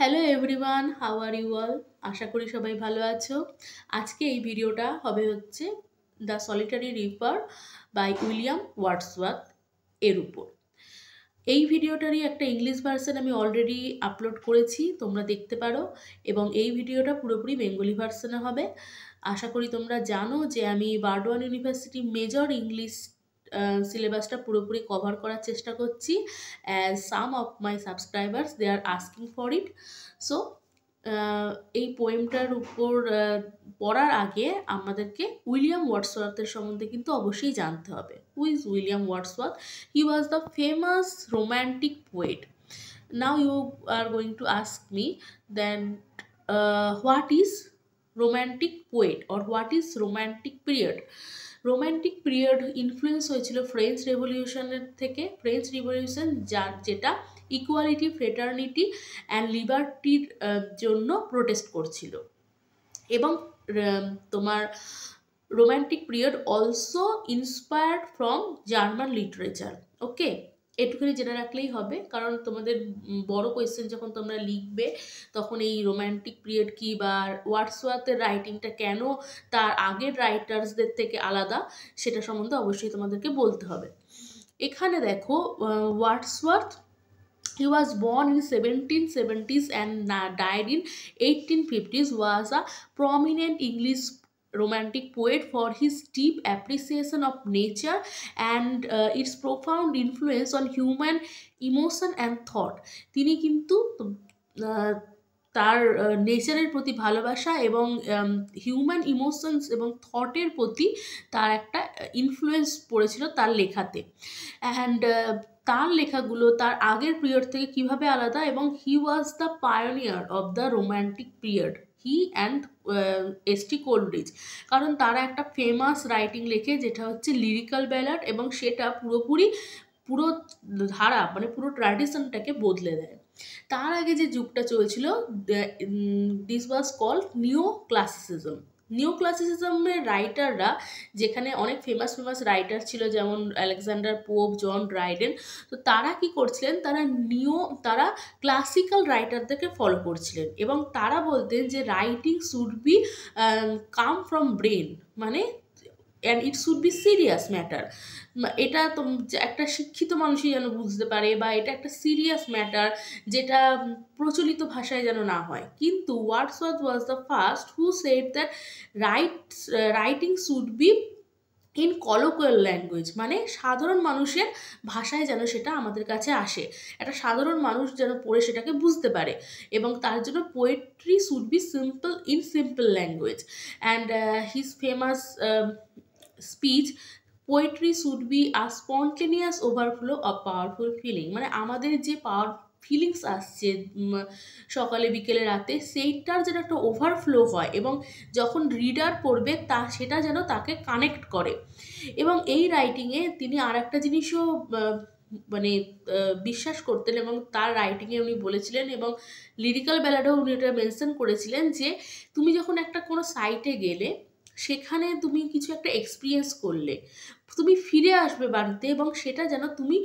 Hello everyone how are you all আশা করি সবাই ভালো আছো আজকে এই ভিডিওটা হবে হচ্ছে the solitary river by William Wordsworth এর উপর এই ভিডিওটারই একটা ইংলিশ ভার্সন আমি অলরেডি আপলোড করেছি তোমরা দেখতে পারো এবং এই ভিডিওটা পুরোপুরি বেঙ্গলি ভার্সনে হবে আশা করি তোমরা জানো যে আমি বার্ডওয়ান ইউনিভার্সিটি মেজর ইংলিশ সিলেবাসটা পুরোপুরি কভার করার চেষ্টা করছি as some of my subscribers they are asking for it so এই পোয়েমটার উপর পড়ার আগে আমাদেরকে উইলিয়াম ওয়ার্ডসওয়ার্থের সম্বন্ধে কিন্তু অবশ্যই জানতে হবে who is William Wordsworth he was the famous romantic poet now you are going to ask me then what is romantic poet or what is romantic period romantic period influence হয়েছিল French রেভলিউশনের থেকে French revolution যার যেটা equality fraternity and লিবার্টির জন্য protest করছিল এবং তোমার romantic period also inspired from German literature okay এটুকুনি জেনে রাখলেই হবে কারণ তোমাদের বড় কোয়েশ্চেন যখন তোমরা লিখবে তখন এই রোম্যান্টিক পিরিয়ড কী বা হোয়াটসঅ্যাপের রাইটিংটা কেন তার আগের রাইটার্সদের থেকে আলাদা সেটা সম্বন্ধে অবশ্যই তোমাদেরকে বলতে হবে এখানে দেখো Wordsworth born in seventeen in and died in eighteen fifties was a prominent English romantic poet for his deep appreciation of nature and uh, its profound influence on human emotion and thought তিনি কিন্তু তার নেচারের প্রতি ভালোবাসা এবং human emotions এবং থটের প্রতি তার একটা ইনফ্লুয়েন্স পড়েছিল তার লেখাতে অ্যান্ড তার লেখাগুলো তার আগের পিরিয়ড থেকে কিভাবে আলাদা এবং he was the pioneer of the romantic period he and S T Coleridge কারণ তারা একটা ফেমাস রাইটিং লেখে যেটা হচ্ছে লিরিক্যাল ব্যালার এবং সেটা পুরোপুরি পুরো ধারা মানে পুরো ট্র্যাডিশনটাকে বদলে দেয় তার আগে যে যুগটা চলছিল this was call new classicism new ক্লাসিসিজমের রাইটাররা যেখানে অনেক ফেমাস ফেমাস রাইটার ছিল যেমন আলেকজান্ডার পোপ জন রাইডেন তো তারা কি করছিলেন তারা নিউ তারা ক্লাসিক্যাল রাইটারদেরকে ফলো করছিলেন এবং তারা বলতেন যে writing should be come from brain মানে and it should be serious matter এটা তো একটা শিক্ষিত মানুষই যেন বুঝতে পারে বা এটা একটা সিরিয়াস ম্যাটার যেটা প্রচলিত ভাষায় যেন না হয় কিন্তু Wordsworth was the first who said that right writing should be in colloquial language মানে সাধারণ মানুষের ভাষায় যেন সেটা আমাদের কাছে আসে একটা সাধারণ মানুষ যেন পড়ে সেটাকে বুঝতে পারে এবং তার জন্য poetry should be simple in simple language and his famous speech poetry should be a spontaneous overflow of powerful feeling মানে আমাদের যে পাওয়ার ফিলিংস আসছে সকালে বিকেলে রাতে সেইটার যেন একটা ওভারফ্লো হয় এবং যখন রিডার পড়বে তা সেটা যেন তাকে কানেক্ট করে এবং এই রাইটিংয়ে তিনি আর একটা জিনিসও মানে বিশ্বাস করতেন এবং তার রাইটিংয়ে উনি বলেছিলেন এবং লিরিক্যাল ব্যালাডেও উনি এটা মেনশন করেছিলেন যে তুমি যখন একটা কোনো সাইটে গেলে সেখানে তুমি কিছু একটা এক্সপিরিয়েন্স করলে তুমি ফিরে আসবে বাড়িতে এবং সেটা যেন তুমি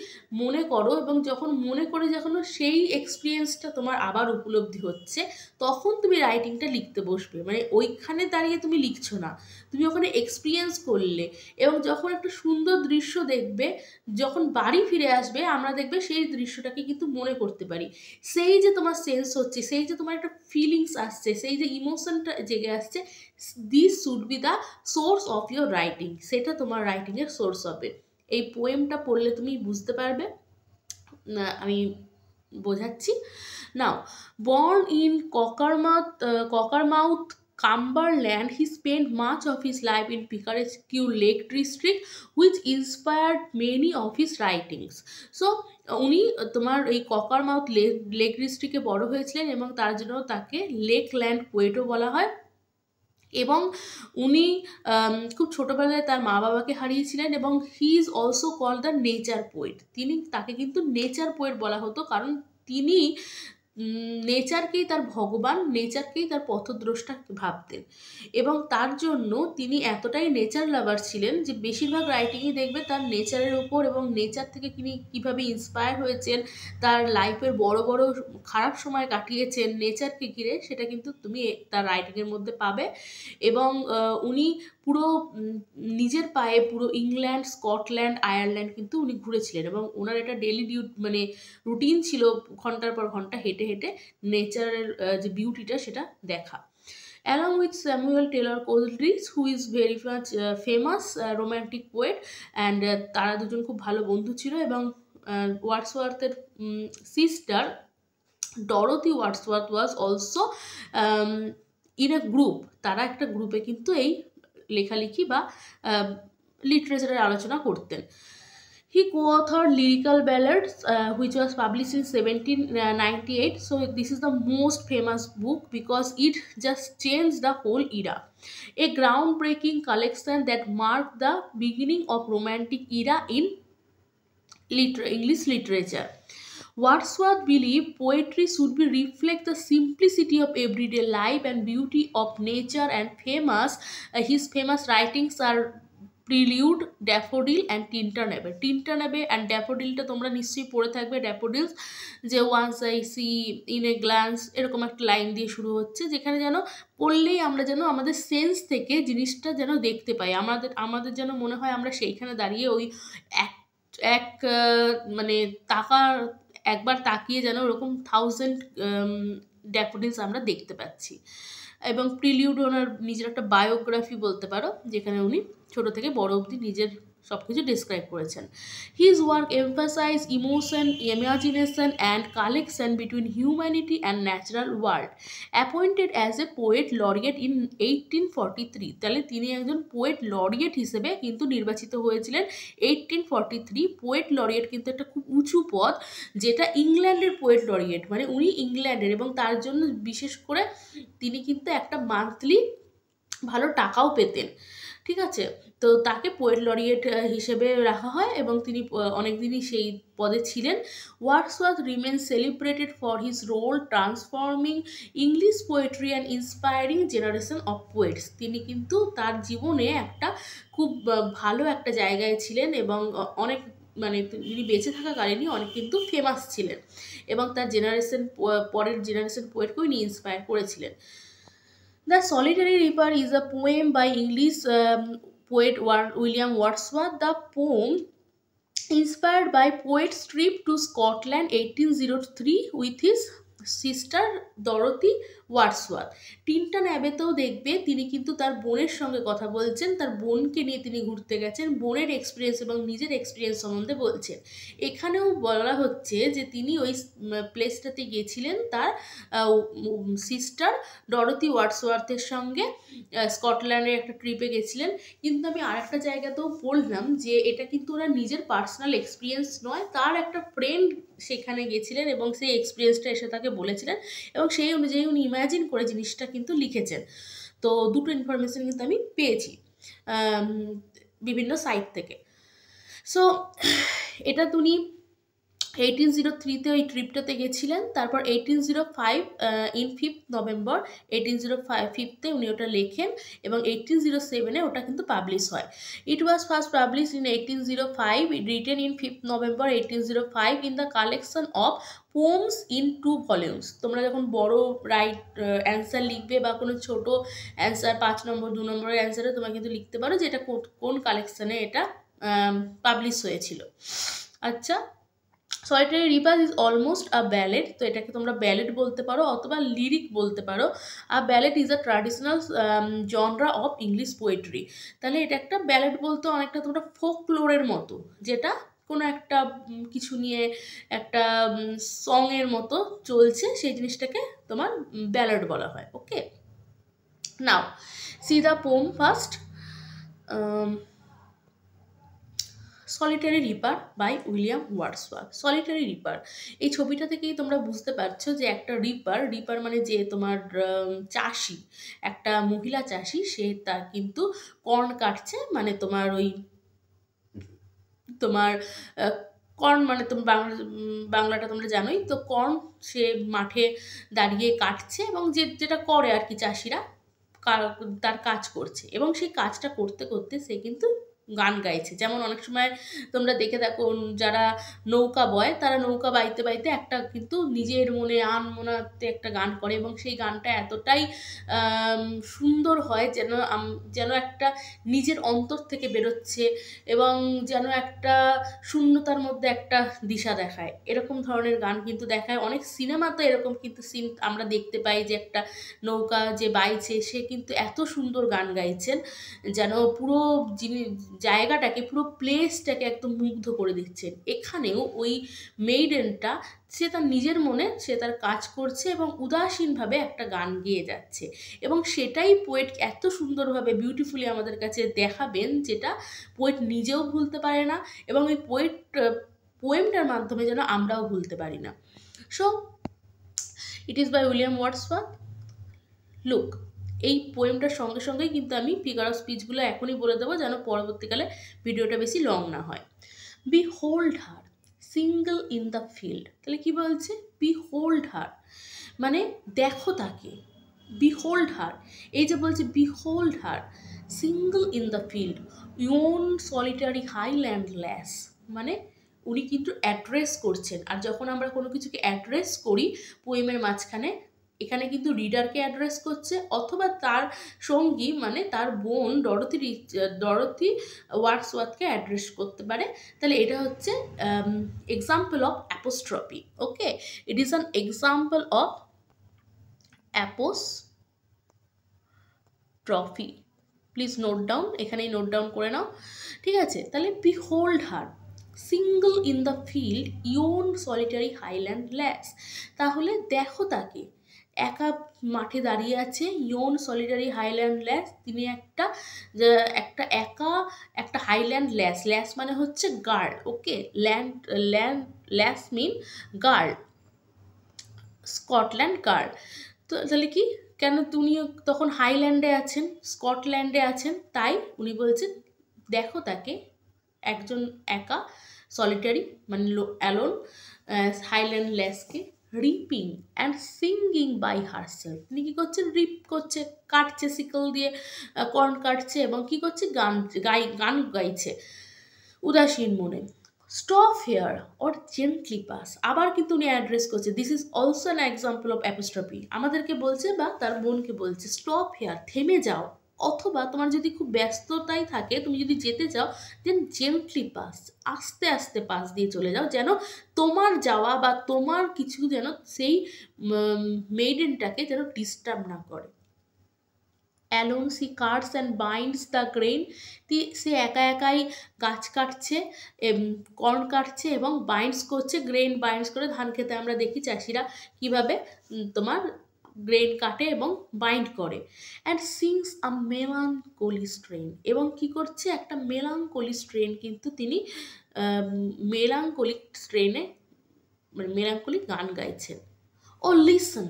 মনে করো এবং যখন মনে করে যখন সেই এক্সপিরিয়েন্সটা তোমার আবার উপলব্ধি হচ্ছে তখন তুমি রাইটিংটা লিখতে বসবে মানে ওইখানে দাঁড়িয়ে তুমি লিখছো না তুমি ওখানে এক্সপিরিয়েন্স করলে এবং যখন একটা সুন্দর দৃশ্য দেখবে যখন বাড়ি ফিরে আসবে আমরা দেখবে সেই দৃশ্যটাকে কিন্তু মনে করতে পারি সেই যে তোমার সেন্স হচ্ছে সেই যে তোমার একটা ফিলিংস আসছে সেই যে ইমোশনটা জেগে আসছে this should be the source of your writing সেটা তোমার রাইটিংয়ের সোর্স হবে এই পোয়েমটা পড়লে তুমি বুঝতে পারবে আমি বোঝাচ্ছি now born in Cockermouth Cockermouth he spend much of his life in in Q lake district which inspired many of his writings so উনি তোমার এই ককারমাউথ লেক লেক ডিস্ট্রিক্টে বড় হয়েছিলেন এবং তার জন্য তাকে লেক ল্যান্ড পোয়েটও বলা হয় এবং উনি খুব ছোটোবেলায় তার মা বাবাকে হারিয়েছিলেন এবং he is also call the nature poet তিনি তাকে কিন্তু নেচার পোয়েট বলা হতো কারণ তিনি নেচারকেই তার ভগবান নেচারকেই তার পথদ্রষ্টা ভাবতেন এবং তার জন্য তিনি এতটাই নেচার লাভার ছিলেন যে বেশিরভাগ রাইটিংই দেখবে তার নেচারের উপর এবং নেচার থেকে তিনি কীভাবে ইন্সপায়ার হয়েছেন তার লাইফের বড় বড় খারাপ সময় কাটিয়েছেন নেচারকে ঘিরে সেটা কিন্তু তুমি তার রাইটিংয়ের মধ্যে পাবে এবং উনি পুরো নিজের পায়ে পুরো ইংল্যান্ড স্কটল্যান্ড আয়ারল্যান্ড কিন্তু উনি ঘুরেছিলেন এবং ওনার এটা ডেলি ডিউ মানে রুটিন ছিল ঘন্টার পর ঘন্টা হেঁটে হেঁটে নেচারের যে বিউটিটা সেটা দেখা along with Samuel Taylor Coleridge who is very much famous romantic poet and তারা দুজন খুব ভালো বন্ধু ছিল এবং ওয়াটসওয়ার্থের sister Dorothy Wordsworth was also in a group তারা একটা গ্রুপে কিন্তু এই লেখা লিখি বা लिटरेचरের আলোচনা করতেন he co author lyrical ballads which was published in 1798 so this is the most famous book because it just changes the whole era a ground breaking collection that marked the beginning of romantic era in English literature Wordsworth believe poetry should be reflect the simplicity of everyday life and beauty of nature and famous his famous writings are prelude daffodil and টিনটা নেবে টিনটা নেবে and ড্যাফোডিলটা তোমরা নিশ্চয়ই পড়ে থাকবে daffodils যে once I see in a glance এরকম একটা লাইন দিয়ে শুরু হচ্ছে যেখানে যেন পড়লেই আমরা যেন আমাদের সেন্স থেকে জিনিসটা যেন দেখতে পাই আমাদের আমাদের যেন মনে হয় আমরা সেইখানে দাঁড়িয়ে ওই এক এক মানে তাকার একবার তাকিয়ে যেন ওরকম থাউজেন্ড ড্যাফোডিলস আমরা দেখতে পাচ্ছি এবং প্রিলিউড ওনার নিজের একটা বায়োগ্রাফি বলতে পারো যেখানে উনি ছোট থেকে বড় অবধি নিজের সব কিছু ডিসক্রাইব করেছেন his work emphasise emotion imagination and collection between humanity and natural world appointed as a poet laureate in eighteen forty three তাহলে তিনি একজন পোয়েট লরিয়েট হিসেবে কিন্তু নির্বাচিত হয়েছিলেন eighteen forty three poet laureate কিন্তু একটা খুব উঁচু পদ যেটা ইংল্যান্ডের পোয়েট লরিয়েট মানে উনি ইংল্যান্ডের এবং তার জন্য বিশেষ করে তিনি কিন্তু একটা মান্থলি ভালো টাকাও পেতেন ঠিক আছে তো তাকে পোয়েট লরিয়েট হিসেবে রাখা হয় এবং তিনি অনেকদিনই সেই পদে ছিলেন was remain celebrated for his role transforming English poetry and inspiring generation of poets তিনি কিন্তু তার জীবনে একটা খুব ভালো একটা জায়গায় ছিলেন এবং অনেক মানে তিনি বেঁচে থাকাকালীনই অনেক কিন্তু ফেমাস ছিলেন এবং তার জেনারেশন পরের জেনারেশন পোয়েটকেও উনি ইন্সপায়ার করেছিলেন the solitary river is a poem by English poet William Wordsworth the poem inspired by poet's trip to Scotland 1803 with his sister Dorothy Wordsworth তিনটা অ্যাবেতেও দেখবে তিনি কিন্তু তার বোনের সঙ্গে কথা বলছেন তার বোনকে নিয়ে তিনি ঘুরতে গেছেন বোনের এক্সপিরিয়েন্স এবং নিজের এক্সপিরিয়েন্স সম্বন্ধে বলছেন এখানেও বলা হচ্ছে যে তিনি ওই প্লেসটাতে গিয়েছিলেন তার সিস্টার ডরতি ওয়ার্ডসওয়ার্থের সঙ্গে স্কটল্যান্ডের একটা ট্রিপে গেছিলেন কিন্তু আমি আর একটা জায়গাতেও বললাম যে এটা কিন্তু ওরা নিজের পার্সোনাল এক্সপিরিয়েন্স নয় তার একটা ফ্রেন্ড সেখানে গেছিলেন এবং সেই এক্সপিরিয়েন্সটা এসে তাকে বলেছিলেন এবং সেই অনুযায়ী উনি ইমাজিন করে জিনিসটা কিন্তু লিখেছেন তো দুটো ইনফরমেশন কিন্তু আমি পেয়েছি বিভিন্ন সাইট থেকে সো এটা তুমি এইটিন জিরো থ্রিতে ওই ট্রিপটাতে গেছিলেন তারপর eighteen zero five in fifth November eighteen zero five ফিফতে উনি ওটা লেখেন এবং এইটিন জিরো সেভেনে ওটা কিন্তু পাবলিশ হয় it was first publish in eighteen zero five written in fifth November eighteen zero five in the collection of poems in two volumes তোমরা যখন বড় রাইট অ্যান্সার লিখবে বা কোনো ছোট অ্যান্সার পাঁচ নম্বর দু নম্বরের অ্যান্সারে তোমরা কিন্তু লিখতে পারো যে এটা কোন কালেকশানে এটা পাবলিশ হয়েছিল আচ্ছা solitary rivers is almost a ballad তো এটাকে তোমরা ব্যালেট বলতে পারো অথবা লিরিক বলতে পারো আর ballad is a traditional genre of English poetry তাহলে এটা একটা ব্যালেট বলতে অনেকটা তোমরা ফোকলোরের মতো যেটা কোনো একটা কিছু নিয়ে একটা সংয়ের মতো চলছে সেই জিনিসটাকে তোমার ব্যালেট বলা হয় okay now see the poem first solitary reaper by William Wordsworth solitary reaper এই ছবিটা থেকেই তোমরা বুঝতে পারছো যে একটা রিপার রিপার মানে যে তোমার চাষি একটা মহিলা চাষি সে তার কিন্তু কর্ন কাটছে মানে তোমার ওই তোমার কর্ন মানে তুমি বাংলা বাংলাটা তোমরা জানোই তো কর্ন সে মাঠে দাঁড়িয়ে কাটছে এবং যে যেটা করে আর কি চাষিরা তার কাজ করছে এবং সেই কাজটা করতে করতে সে কিন্তু গান গাইছে যেমন অনেক সময় তোমরা দেখে দেখো যারা নৌকা বয় তারা নৌকা বাইতে বাইতে একটা কিন্তু নিজের মনে আন মনাতে একটা গান করে এবং সেই গানটা এতটাই সুন্দর হয় যেন যেন একটা নিজের অন্তর থেকে বেরোচ্ছে এবং যেন একটা শূন্যতার মধ্যে একটা দিশা দেখায় এরকম ধরনের গান কিন্তু দেখায় অনেক সিনেমাতে এরকম কিন্তু সিন আমরা দেখতে পাই যে একটা নৌকা যে বাইছে সে কিন্তু এত সুন্দর গান গাইছেন যেন পুরো জিনিস জায়গাটাকে পুরো প্লেসটাকে একদম মুগ্ধ করে দিচ্ছেন এখানেও ওই মেইডেনটা সে তার নিজের মনে সে তার কাজ করছে এবং উদাসীনভাবে একটা গান গেয়ে যাচ্ছে এবং সেটাই পোয়েট এত সুন্দরভাবে বিউটিফুলি আমাদের কাছে দেখাবেন যেটা পোয়েট নিজেও ভুলতে পারে না এবং ওই পোয়েট পোয়েমটার মাধ্যমে যেন আমরাও ভুলতে পারি না so it is by William Wordsworth look এই পোয়েমটার সঙ্গে সঙ্গেই কিন্তু আমি ফিগার অফ স্পিচগুলো এখনই বলে দেবো যেন পরবর্তীকালে ভিডিওটা বেশি লং না হয় behold her single in the field তাহলে কি বলছে বি হোল্ড হার মানে দেখো তাকে বি হোল্ড হার এই যে বলছে behold her single in the field yon solitary highland lass মানে উনি কিন্তু অ্যাড্রেস করছেন আর যখন আমরা কোনো কিছুকে অ্যাড্রেস করি পোয়েমের মাঝখানে এখানে কিন্তু রিডারকে অ্যাড্রেস করছে অথবা তার সঙ্গী মানে তার বোন ডরথি ডরথি ওয়ার্ডসওয়ার্থকে অ্যাড্রেস করতে পারে তাহলে এটা হচ্ছে example of apostrophe okay it is an example of apostrophe please note down এখানেই নোট ডাউন করে নাও ঠিক আছে তাহলে behold hold her single in the field yon solitary highland lass তাহলে দেখো তাকে একা মাঠে দাঁড়িয়ে আছে ইয়ন সলিডারি হাইল্যান্ড ল্যাস তিনি একটা একটা একা একটা হাইল্যান্ড ল্যাস ল্যাস মানে হচ্ছে গার্ল ওকে ল্যান্ড ল্যান্ড ল্যাস মিন গার্ল স্কটল্যান্ড গার্ল তো তাহলে কি কেন তুমি তখন হাইল্যান্ডে আছেন স্কটল্যান্ডে আছেন তাই উনি বলছেন দেখো তাকে একজন একা সলিটারি মানে অ্যালোন হাইল্যান্ড ল্যাসকে reaping and singing by self তিনি কী করছেন রিপ করছে কাটছে সিকল দিয়ে কর্ন কাটছে এবং কী করছে গান গাই গান গাইছে উদাসীন মনে stop here or gently pass আবার কিন্তু উনি অ্যাড্রেস করছে this is also an example of apostrophe আমাদেরকে বলছে বা তার বোনকে বলছে স্টপ হেয়ার থেমে যাও অথবা তোমার যদি খুব ব্যস্ততাই থাকে তুমি যদি যেতে চাও দেন জেন্টলি পাস আস্তে আস্তে পাস দিয়ে চলে যাও যেন তোমার যাওয়া বা তোমার কিছু যেন সেই মেডেনটাকে যেন ডিস্টার্ব না করে alone she cuts and binds the grain সে একা একাই গাছ কাটছে কর্ন কাটছে এবং বাইন্ডস করছে গ্রেন বাইন্ডস করে ধান খেতে আমরা দেখি চাষিরা কিভাবে তোমার গ্রেন কাটে এবং বাইন্ড করে and sings a melancholy strain এবং কি করছে একটা মেলাঙ্কলি স্ট্রেন কিন্তু তিনি মেলাঙ্কলিক স্ট্রেনে মানে মেলাঙ্কলি গান গাইছেন O listen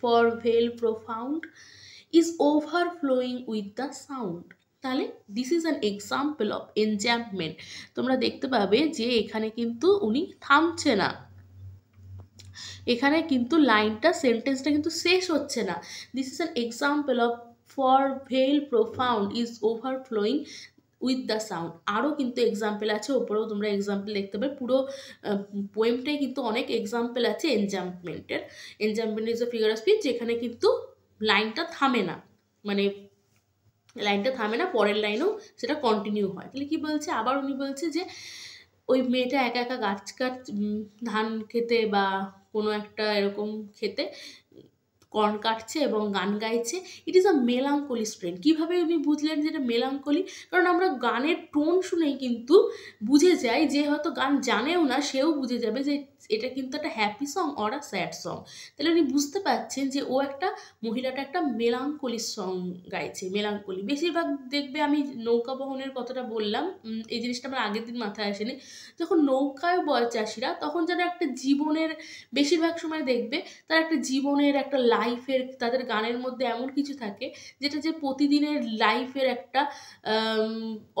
for vale profound is overflowing with the sound তাহলে this is an example of enjambment তোমরা দেখতে পাবে যে এখানে কিন্তু উনি থামছে না এখানে কিন্তু লাইনটা সেন্টেন্সটা কিন্তু শেষ হচ্ছে না this is an example of for vale profound is overflowing with the sound আরও কিন্তু এক্সাম্পল আছে ওপরেও তোমরা এক্সাম্পল দেখতে পাবে পুরো পোয়েমটাই কিন্তু অনেক এক্সাম্পল আছে এনজাম্পমেন্টের enjambment is a figure of speech যেখানে কিন্তু লাইনটা থামে না মানে লাইনটা থামে না পরের লাইনেও সেটা কন্টিনিউ হয় তাহলে কী বলছে আবার উনি বলছে যে ওই মেয়েটা একা একা গাছ কাট ধান খেতে বা কোনো একটা এরকম খেতে কর্ন কাটছে এবং গান গাইছে it is a melancholy strain কীভাবে উনি বুঝলেন যে এটা মেলাঙ্কলি কারণ আমরা গানের টোন শুনেই কিন্তু বুঝে যাই যে হয়তো গান জানেও না সেও বুঝে যাবে যে এটা কিন্তু একটা happy song or a sad song তাহলে উনি বুঝতে পারছেন যে ও একটা মহিলাটা একটা মেলাঙ্কলির সং গাইছে মেলাঙ্কলি বেশিরভাগ দেখবে আমি নৌকা বহনের কথাটা বললাম এই জিনিসটা আমার আগের দিন মাথায় আসেনি যখন নৌকায় বয় চাষিরা তখন যেন একটা জীবনের বেশিরভাগ সময় দেখবে তার একটা জীবনের একটা লাইফের তাদের গানের মধ্যে এমন কিছু থাকে যেটা যে প্রতিদিনের লাইফের একটা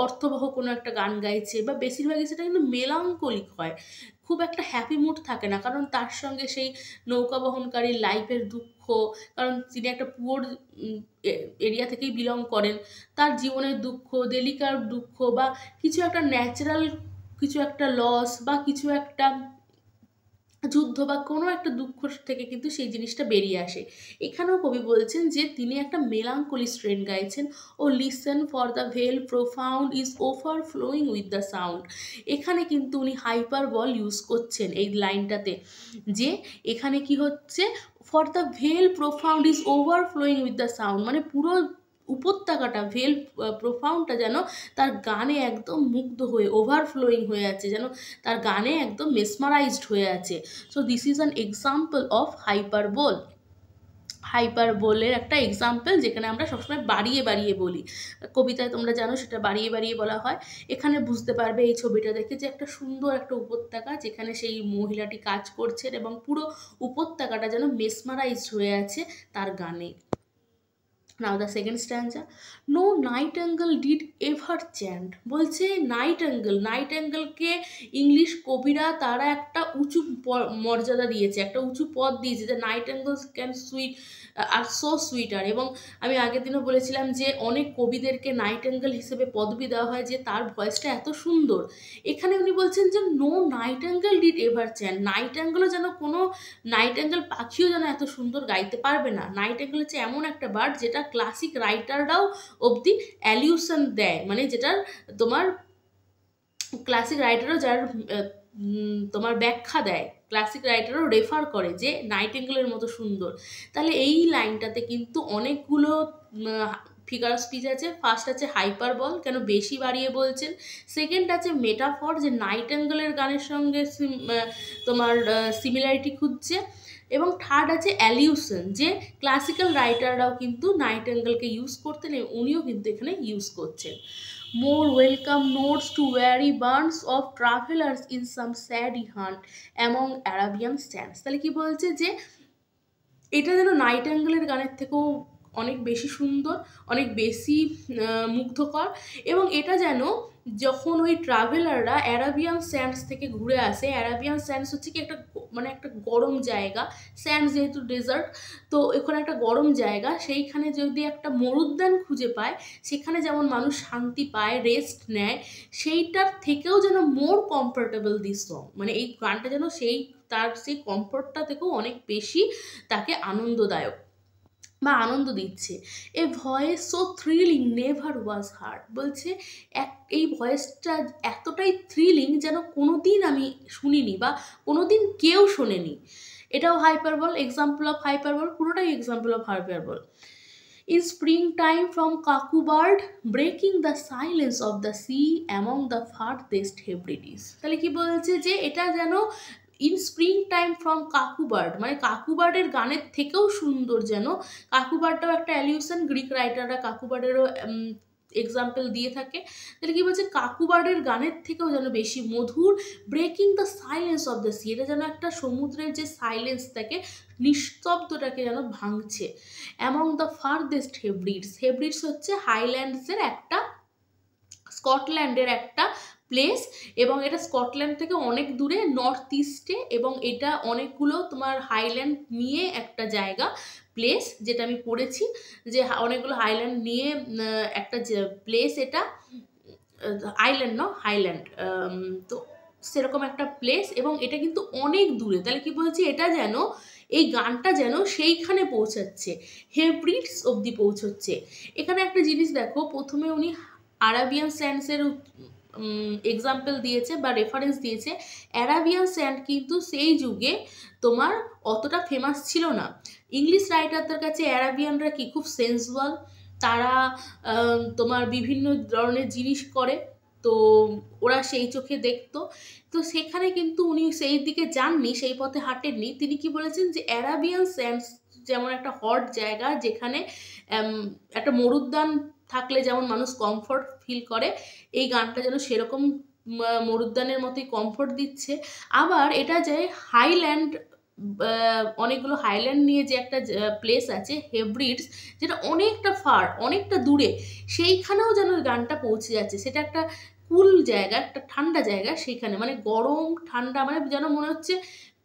অর্থবহ কোনো একটা গান গাইছে বা বেশিরভাগই সেটা কিন্তু মেলাঙ্কলিক হয় খুব একটা হ্যাপি মুড থাকে না কারণ তার সঙ্গে সেই নৌকা বহনকারীর লাইফের দুঃখ কারণ তিনি একটা পুয়োর এরিয়া থেকেই বিলং করেন তার জীবনের দুঃখ দেলিকার দুঃখ বা কিছু একটা ন্যাচারাল কিছু একটা লস বা কিছু একটা যুদ্ধ বা কোনো একটা দুঃখ থেকে কিন্তু সেই জিনিসটা বেরিয়ে আসে এখানেও কবি বলছেন যে তিনি একটা মেলাঙ্কলি স্ট্রেন গাইছেন O listen for the vale profound is overflowing with the sound এখানে কিন্তু উনি হাইপার বল ইউজ করছেন এই লাইনটাতে যে এখানে কি হচ্ছে for the vale profound is overflowing with the sound মানে পুরো উপত্যকাটা ভেল প্রোফাউন্ডটা যেন তার গানে একদম মুগ্ধ হয়ে ওভারফ্লোয়িং হয়ে আছে যেন তার গানে একদম মেসমারাইজড হয়ে আছে so this is an example of hyperbole হাইপার বোলের একটা এক্সাম্পল যেখানে আমরা সবসময় বাড়িয়ে বাড়িয়ে বলি কবিতায় তোমরা জানো সেটা বাড়িয়ে বাড়িয়ে বলা হয় এখানে বুঝতে পারবে এই ছবিটা দেখে যে একটা সুন্দর একটা উপত্যকা যেখানে সেই মহিলাটি কাজ করছেন এবং পুরো উপত্যকাটা যেন মেসমারাইজ হয়ে আছে তার গানে now the second stanza no nightingale did ever chant বলছে নাইট অ্যাঙ্গেল নাইট অ্যাঙ্গেলকে ইংলিশ কবিরা তারা একটা উঁচু মর্যাদা দিয়েছে একটা উঁচু পদ দিয়েছে যে nightingales can sweet are so sweeter এবং আমি আগের দিনও বলেছিলাম যে অনেক কবিদেরকে নাইট অ্যাঙ্গেল হিসেবে পদবি দেওয়া হয় যে তার ভয়েসটা এত সুন্দর এখানে উনি বলছেন যে no nightingale did ever chant নাইট অ্যাঙ্গেলও যেন কোনো নাইট অ্যাঙ্গেল পাখিও যেন এত সুন্দর গাইতে পারবে না নাইট অ্যাঙ্গেল হচ্ছে এমন একটা বার্ড যেটা ক্লাসিক রাইটাররাও অবধি অ্যালিউশন দেয় মানে যেটার তোমার ক্লাসিক রাইটারও যার তোমার ব্যাখ্যা দেয় ক্লাসিক রাইটারও রেফার করে যে নাইটেঙ্গেলের মতো সুন্দর তাহলে এই লাইনটাতে কিন্তু অনেকগুলো ফিগার স্পিচ আছে ফার্স্ট আছে হাইপার বল কেন বেশি বাড়িয়ে বলছেন সেকেন্ড আছে মেটাফর যে নাইট অ্যাঙ্গেলের গানের সঙ্গে তোমার সিমিলারিটি খুঁজছে এবং থার্ড আছে অ্যালিউশন যে ক্লাসিক্যাল রাইটাররাও কিন্তু নাইট অ্যাঙ্গেলকে ইউজ করতেন উনিও কিন্তু এখানে ইউজ করছেন more welcome notes to weary burns of travelers in some sad hunt among Arabian sands তাহলে কি বলছে যে এটা যেন নাইট অ্যাঙ্গেলের গানের থেকেও অনেক বেশি সুন্দর অনেক বেশি মুগ্ধকর এবং এটা যেন যখন ওই ট্রাভেলাররা অ্যারাবিয়ান স্যান্ডস থেকে ঘুরে আসে অ্যারাবিয়ান স্যান্ডস হচ্ছে কি একটা মানে একটা গরম জায়গা স্যান্ডস যেহেতু ডেজার্ট তো এখানে একটা গরম জায়গা সেইখানে যদি একটা মরুদ্যান খুঁজে পায় সেখানে যেমন মানুষ শান্তি পায় রেস্ট নেয় সেইটার থেকেও যেন মোর কমফোর্টেবল দিস সং মানে এই গানটা যেন সেই তার সেই কমফোর্টটা থেকেও অনেক বেশি তাকে আনন্দদায়ক বা আনন্দ দিচ্ছে a voice so thrilling never was heard বলছে এক এই ভয়েসটা এতটাই থ্রিলিং যেন কোনো দিন আমি শুনিনি বা কোনো দিন কেউ শোনেনি এটাও হাইপারবল এক্সাম্পল অফ হাইপারবল পুরোটাই example of hyperbole spring time from cuckoo bird breaking the silence of the sea among the farthest Hebrides তাহলে কি বলছে যে এটা যেন in screen time from cuckoo bird মানে কাকুবার্ডের গানের থেকেও সুন্দর যেন কাকুবার্ডটাও একটা অ্যালিউশন গ্রিক রাইটাররা কাকুবার্ডেরও এক্সাম্পল দিয়ে থাকে তাহলে কী বলছে কাকুবার্ডের গানের থেকেও যেন বেশি মধুর breaking the silence of the sea এটা যেন একটা সমুদ্রের যে সাইলেন্স থাকে নিস্তব্ধটাকে যেন ভাঙছে among the farthest Hebrides Hebrides হচ্ছে হাইল্যান্ডসের একটা স্কটল্যান্ডের একটা প্লেস এবং এটা স্কটল্যান্ড থেকে অনেক দূরে নর্থ ইস্টে এবং এটা অনেকগুলো তোমার হাইল্যান্ড নিয়ে একটা জায়গা প্লেস যেটা আমি পড়েছি যে অনেকগুলো হাইল্যান্ড নিয়ে একটা প্লেস এটা আইল্যান্ড ন হাইল্যান্ড তো সেরকম একটা প্লেস এবং এটা কিন্তু অনেক দূরে তাহলে কি বলছি এটা যেন এই গানটা যেন সেইখানে পৌঁছাচ্ছে হেব্রিডস অবধি পৌঁছচ্ছে এখানে একটা জিনিস দেখো প্রথমে উনি আরাবিয়ান স্যান্ডসের এক্সাম্পল দিয়েছে বা রেফারেন্স দিয়েছে অ্যারাবিয়ান স্যান্ড কিন্তু সেই যুগে তোমার অতটা ফেমাস ছিল না ইংলিশ রাইটারদের কাছে অ্যারাবিয়ানরা কি খুব সেন্সুয়াল তারা তোমার বিভিন্ন ধরনের জিনিস করে তো ওরা সেই চোখে দেখতো তো সেখানে কিন্তু উনি সেই দিকে যাননি সেই পথে হাঁটেননি তিনি কি বলেছেন যে অ্যারাবিয়ান স্যান্ডস যেমন একটা হট জায়গা যেখানে একটা মরুদ্যান থাকলে যেমন মানুষ কমফর্ট ফিল করে এই গানটা যেন সেরকম মরুদ্যানের মতোই কমফর্ট দিচ্ছে আবার এটা যে হাইল্যান্ড অনেকগুলো হাইল্যান্ড নিয়ে যে একটা প্লেস আছে হেব্রিডস যেটা অনেকটা ফার অনেকটা দূরে সেইখানেও যেন গানটা পৌঁছে যাচ্ছে সেটা একটা কুল জায়গা একটা ঠান্ডা জায়গা সেইখানে মানে গরম ঠান্ডা মানে যেন মনে হচ্ছে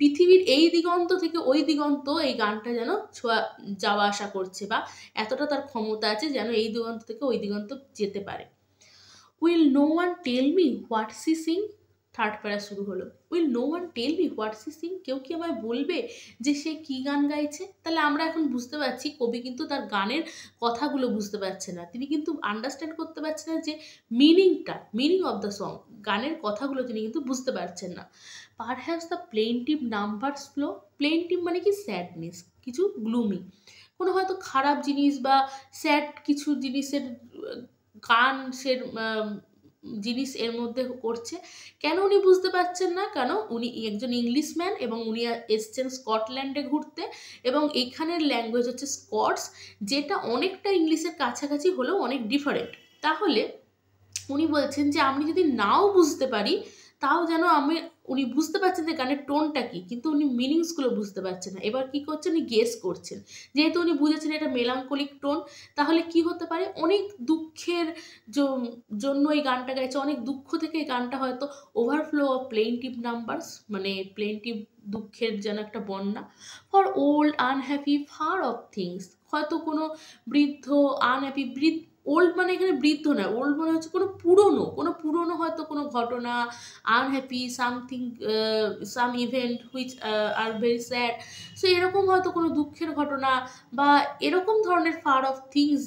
পৃথিবীর এই দিগন্ত থেকে ওই দিগন্ত এই গানটা যেন ছোঁয়া যাওয়া আসা করছে বা এতটা তার ক্ষমতা আছে যেন এই দিগন্ত থেকে ওই দিগন্ত যেতে পারে will no one tell me what she sing third para শুরু হলো will no one tell me what she sing কেউ কি আমায় বলবে যে সে কি গান গাইছে তাহলে আমরা এখন বুঝতে পারছি কবি কিন্তু তার গানের কথাগুলো বুঝতে পারছে না তিনি কিন্তু আন্ডারস্ট্যান্ড করতে পারছে না যে মিনিংটা মিনিং অফ দ্য সং গানের কথাগুলো তিনি কিন্তু বুঝতে পারছেন না perhaps the number slow flow team মানে কি স্যাডনেস কিছু গ্লুমি কোনো হয়তো খারাপ জিনিস বা স্যাড কিছু জিনিসের গান সে জিনিস এর মধ্যে করছে কেন উনি বুঝতে পারছেন না কেন উনি একজন ইংলিশম্যান এবং উনি এসছেন স্কটল্যান্ডে ঘুরতে এবং এখানের ল্যাঙ্গুয়েজ হচ্ছে স্কটস যেটা অনেকটা ইংলিশের কাছাকাছি হলেও অনেক ডিফারেন্ট তাহলে উনি বলছেন যে আমি যদি নাও বুঝতে পারি তাও যেন আমি উনি বুঝতে পারছেন যে গানের টোনটা কী কিন্তু উনি মিনিংসগুলো বুঝতে পারছেন না এবার কী করছেন উনি গেস করছেন যেহেতু উনি বুঝেছেন এটা মেলাঙ্কলিক টোন তাহলে কি হতে পারে অনেক দুঃখের জন্য এই গানটা গাইছে অনেক দুঃখ থেকে এই গানটা হয়তো ওভারফ্লো অফ প্লেনটিভ নাম্বারস মানে প্লেনটিভ দুঃখের যেন একটা বন্যা for old unhappy far off things হয়তো কোনো বৃদ্ধ আনহ্যাপি বৃদ্ধ ওল্ড মানে এখানে বৃদ্ধ না ওল্ড মানে হচ্ছে কোনো পুরনো কোনো পুরনো হয়তো কোনো ঘটনা unhappy something some event which are very sad so এরকম হয়তো কোনো দুঃখের ঘটনা বা এরকম ধরনের ফার অফ থিংস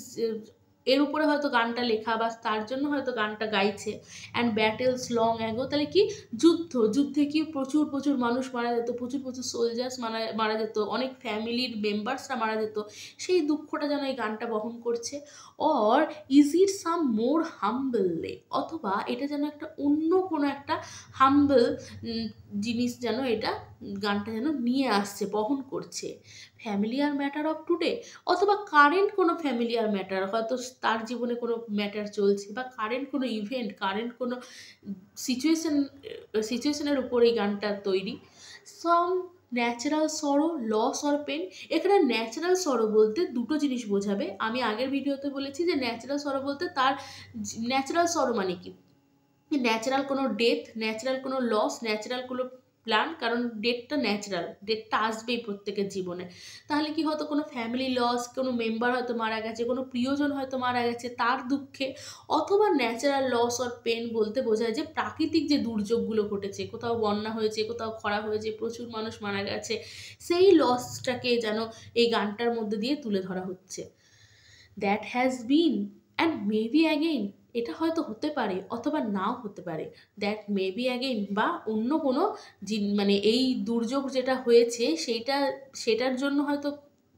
এর উপরে হয়তো গানটা লেখা বা তার জন্য হয়তো গানটা গাইছে অ্যান্ড ব্যাটেলস লং অ্যাগো তাহলে কি যুদ্ধ যুদ্ধে কি প্রচুর প্রচুর মানুষ মারা যেত প্রচুর প্রচুর সোলজার্স মারা মারা যেত অনেক ফ্যামিলির মেম্বার্সরা মারা যেত সেই দুঃখটা যেন এই গানটা বহন করছে অর ইজ ইট সাম মো হাম্বললে অথবা এটা যেন একটা অন্য কোনো একটা হাম্বল জিনিস যেন এটা গানটা যেন নিয়ে আসছে বহন করছে ফ্যামিলিয়ার ম্যাটার অফ টুডে অথবা কারেন্ট কোনো ফ্যামিলিয়ার ম্যাটার হয়তো তার জীবনে কোনো ম্যাটার চলছে বা কারেন্ট কোনো ইভেন্ট কারেন্ট কোনো সিচুয়েশান সিচুয়েশানের উপর এই গানটা তৈরি song natural sorrow loss or pain এখানে ন্যাচারাল সরো বলতে দুটো জিনিস বোঝাবে আমি আগের ভিডিওতে বলেছি যে ন্যাচারাল সরো বলতে তার ন্যাচারাল সরো মানে কি ন্যাচারাল কোনো ডেথ ন্যাচারাল কোনো লস ন্যাচারাল কোনো প্ল্যান কারণ ডেটটা ন্যাচারাল ডেটটা আসবেই প্রত্যেকের জীবনে তাহলে কি হয়তো কোনো ফ্যামিলি লস কোনো মেম্বার হয়তো মারা গেছে কোনো প্রিয়জন হয়তো মারা গেছে তার দুঃখে অথবা ন্যাচারাল লস অর পেন বলতে বোঝায় যে প্রাকৃতিক যে দুর্যোগগুলো ঘটেছে কোথাও বন্যা হয়েছে কোথাও খরা হয়েছে প্রচুর মানুষ মারা গেছে সেই লসটাকে যেন এই গানটার মধ্যে দিয়ে তুলে ধরা হচ্ছে that has been and maybe again এটা হয়তো হতে পারে অথবা নাও হতে পারে দ্যাট মেবি অ্যাগেন বা অন্য কোনো মানে এই দুর্যোগ যেটা হয়েছে সেইটা সেটার জন্য হয়তো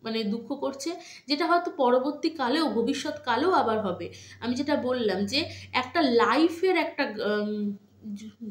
মানে দুঃখ করছে যেটা হয়তো পরবর্তীকালেও ভবিষ্যৎকালেও আবার হবে আমি যেটা বললাম যে একটা লাইফের একটা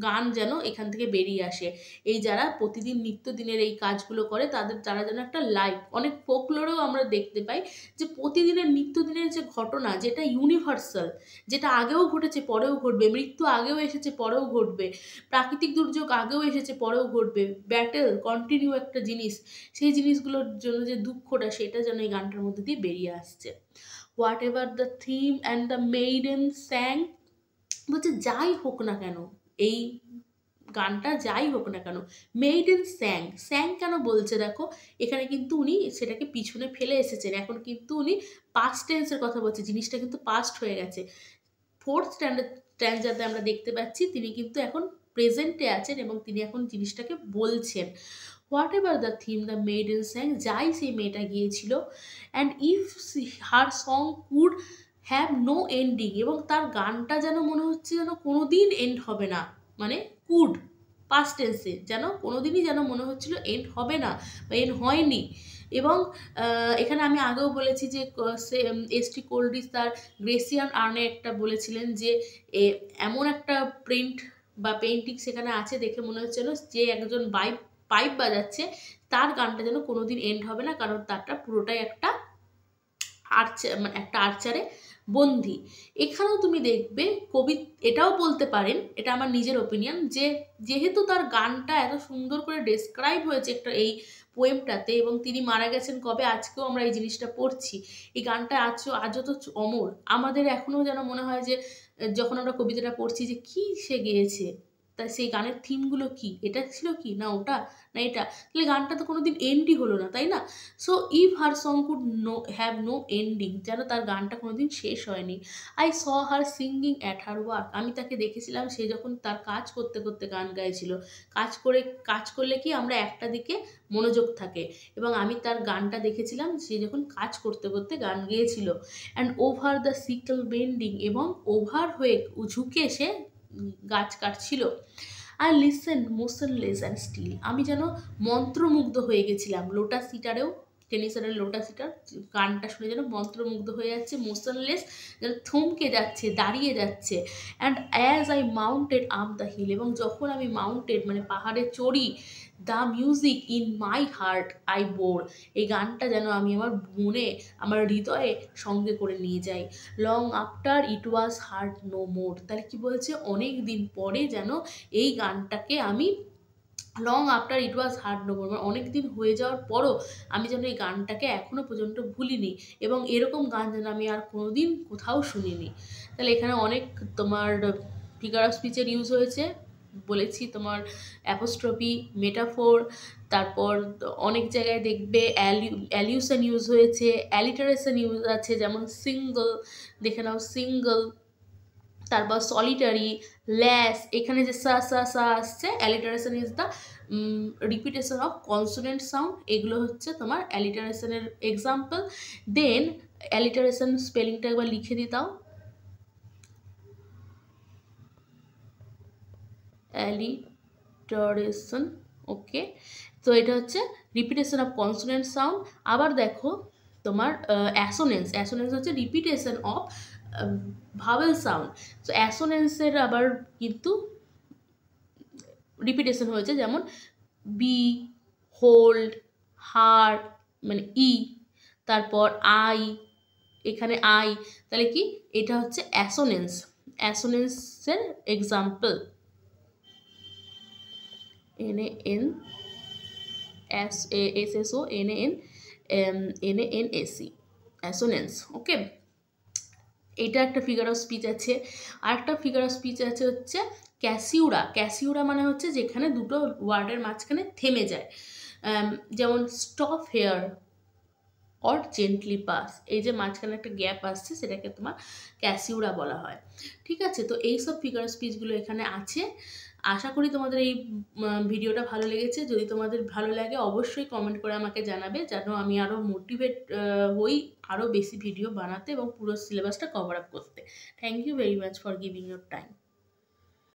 গান যেন এখান থেকে বেরিয়ে আসে এই যারা প্রতিদিন নিত্য দিনের এই কাজগুলো করে তাদের তারা যেন একটা লাইফ অনেক ফোকলোরেও আমরা দেখতে পাই যে প্রতিদিনের নিত্যদিনের যে ঘটনা যেটা ইউনিভার্সাল যেটা আগেও ঘটেছে পরেও ঘটবে মৃত্যু আগেও এসেছে পরেও ঘটবে প্রাকৃতিক দুর্যোগ আগেও এসেছে পরেও ঘটবে ব্যাটেল কন্টিনিউ একটা জিনিস সেই জিনিসগুলোর জন্য যে দুঃখটা সেটা যেন এই গানটার মধ্যে দিয়ে বেরিয়ে আসছে whatever the theme and the maiden sang বলছে যাই হোক না কেন এই গানটা যাই হোক না কেন মেড ইন স্যাং স্যাং কেন বলছে দেখো এখানে কিন্তু উনি সেটাকে পিছনে ফেলে এসেছেন এখন কিন্তু উনি পাস্ট টেন্সের কথা বলছে জিনিসটা কিন্তু পাস্ট হয়ে গেছে ফোর্থ স্ট্যান্ডার্ড স্ট্যান্ডার্ডে আমরা দেখতে পাচ্ছি তিনি কিন্তু এখন প্রেজেন্টে আছেন এবং তিনি এখন জিনিসটাকে বলছেন whatever the theme the maiden sang যাই সেই মেয়েটা গিয়েছিল and if her song could have no ending এবং তার গানটা যেন মনে হচ্ছে যেন কোনো দিন এন্ড হবে না মানে কুড পাস্টেন্সে টেন্সে যেন কোনো দিনই যেন মনে হচ্ছিলো এন্ড হবে না বা এন্ড হয়নি এবং এখানে আমি আগেও বলেছি যে এসটি কোল্ডিস তার গ্রেসিয়ান আর্নে একটা বলেছিলেন যে এমন একটা প্রিন্ট বা পেন্টিং সেখানে আছে দেখে মনে হচ্ছিল যে একজন বাইপ পাইপ বাজাচ্ছে তার গানটা যেন কোনোদিন এন্ড হবে না কারণ তারটা পুরোটাই একটা আর্চার মানে একটা আর্চারে বন্দি এখানেও তুমি দেখবে কবি এটাও বলতে পারেন এটা আমার নিজের ওপিনিয়ন যে যেহেতু তার গানটা এত সুন্দর করে ডেসক্রাইব হয়েছে একটা এই পোয়েমটাতে এবং তিনি মারা গেছেন কবে আজকেও আমরা এই জিনিসটা পড়ছি এই গানটা আজ আজও তো অমর আমাদের এখনও যেন মনে হয় যে যখন আমরা কবিতাটা পড়ছি যে কী সে গিয়েছে তা সেই গানের থিমগুলো কি এটা ছিল কি না ওটা না এটা তাহলে গানটা তো কোনো দিন এন্ডই হলো না তাই না so if her song could no have no ending যেন তার গানটা কোনো দিন শেষ হয়নি I saw her singing at her work আমি তাকে দেখেছিলাম সে যখন তার কাজ করতে করতে গান গাইছিল কাজ করে কাজ করলে কি আমরা একটা দিকে মনোযোগ থাকে এবং আমি তার গানটা দেখেছিলাম সে যখন কাজ করতে করতে গান গিয়েছিল and over the sickle bending এবং ওভার হয়ে ঝুঁকে সে গাছ কাটছিল আর লিসেন মোশনলেস অ্যান্ড স্টিল আমি যেন মন্ত্রমুগ্ধ হয়ে গেছিলাম লোটা সিটারেও টেনিসারের লোটা সিটার গানটা শুনে যেন মন্ত্রমুগ্ধ হয়ে যাচ্ছে মোশনলেস যেন থমকে যাচ্ছে দাঁড়িয়ে যাচ্ছে and as I mounted up the hill এবং যখন আমি মাউন্টেড মানে পাহাড়ে চড়ি the music in my heart I bore এই গানটা যেন আমি আমার মনে আমার হৃদয়ে সঙ্গে করে নিয়ে যাই long after it was heard no more তাহলে কি বলছে অনেক দিন পরে যেন এই গানটাকে আমি long after it was heard no more মানে অনেক দিন হয়ে যাওয়ার পরও আমি যেন এই গানটাকে এখনও পর্যন্ত ভুলিনি এবং এরকম গান যেন আমি আর কোনো দিন কোথাও শুনিনি তাহলে এখানে অনেক তোমার ফিগার অফ স্পিচের ইউজ হয়েছে বলেছি তোমার অ্যাপোস্ট্রপি মেটাফোর তারপর অনেক জায়গায় দেখবে অ্যালিউশন ইউজ হয়েছে অ্যালিটারেশন ইউজ আছে যেমন সিঙ্গল দেখে নাও সিঙ্গল তারপর সলিটারি ল্যাস এখানে যে সা সা সা আসছে alliteration is the repetition of consonant sound এগুলো হচ্ছে তোমার অ্যালিটারেশনের এক্সাম্পল দেন অ্যালিটারেশন স্পেলিংটা একবার লিখে দিতাও অ্যালিটারেশন ওকে তো এটা হচ্ছে রিপিটেশন অফ কনসোনেন্ট সাউন্ড আবার দেখো তোমার অ্যাসোনেন্স অ্যাসোনেন্স হচ্ছে রিপিটেশন অফ ভাবেল সাউন্ড তো অ্যাসোনেন্সের আবার কিন্তু রিপিটেশন হয়েছে যেমন বি হোল্ড হার মানে ই e। তারপর আই এখানে আই তাহলে কি এটা হচ্ছে অ্যাসোনেন্স অ্যাসোনেন্সের example N A N S A S S O N A N N A N AC assonance okay এটা একটা ফিগার অফ স্পিচ আছে আরেকটা ফিগার অফ স্পিচ আছে হচ্ছে ক্যাসিউরা ক্যাসিউরা মানে হচ্ছে যেখানে দুটো ওয়ার্ডের মাঝখানে থেমে যায় um, যেমন stop here or gently pass এই যে মাঝখানে একটা গ্যাপ আসছে সেটাকে তোমার ক্যাসিউরা বলা হয় ঠিক আছে তো এই সব ফিগার স্পিচগুলো এখানে আছে আশা করি তোমাদের এই ভিডিওটা ভালো লেগেছে যদি তোমাদের ভালো লাগে অবশ্যই কমেন্ট করে আমাকে জানাবে যেন আমি আরও মোটিভেট হই আরও বেশি ভিডিও বানাতে এবং পুরো সিলেবাসটা কভার আপ করতে thank you very much for giving your time